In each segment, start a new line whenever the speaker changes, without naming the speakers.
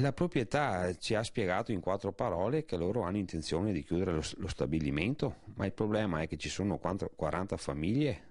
La proprietà ci ha spiegato in quattro parole che loro hanno intenzione di chiudere lo, lo stabilimento, ma il problema è che ci sono 40 famiglie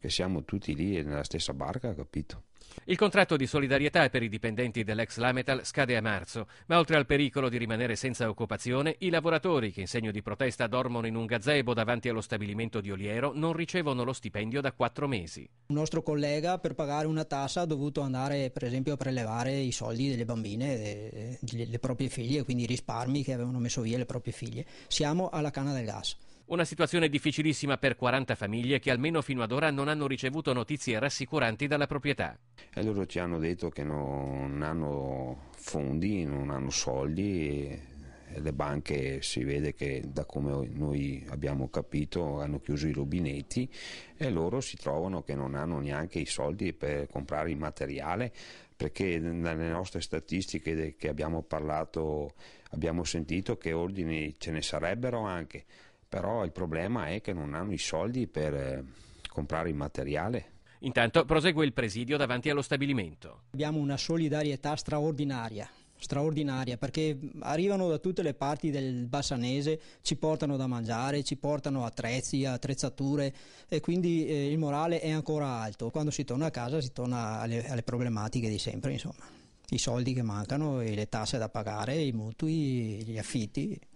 che siamo tutti lì nella stessa barca, capito?
Il contratto di solidarietà per i dipendenti dell'ex Lametal scade a marzo, ma oltre al pericolo di rimanere senza occupazione, i lavoratori che in segno di protesta dormono in un gazebo davanti allo stabilimento di Oliero non ricevono lo stipendio da quattro mesi.
Un nostro collega per pagare una tassa ha dovuto andare per esempio a prelevare i soldi delle bambine, delle proprie figlie, quindi i risparmi che avevano messo via le proprie figlie. Siamo alla canna del gas.
Una situazione difficilissima per 40 famiglie che almeno fino ad ora non hanno ricevuto notizie rassicuranti dalla proprietà.
E loro ci hanno detto che non hanno fondi, non hanno soldi le banche si vede che da come noi abbiamo capito hanno chiuso i rubinetti e loro si trovano che non hanno neanche i soldi per comprare il materiale perché dalle nostre statistiche che abbiamo parlato abbiamo sentito che ordini ce ne sarebbero anche però il problema è che non hanno i soldi per eh, comprare il materiale.
Intanto prosegue il presidio davanti allo stabilimento.
Abbiamo una solidarietà straordinaria straordinaria perché arrivano da tutte le parti del Bassanese, ci portano da mangiare, ci portano attrezzi, attrezzature e quindi eh, il morale è ancora alto. Quando si torna a casa si torna alle, alle problematiche di sempre, insomma, i soldi che mancano, le tasse da pagare, i mutui, gli affitti.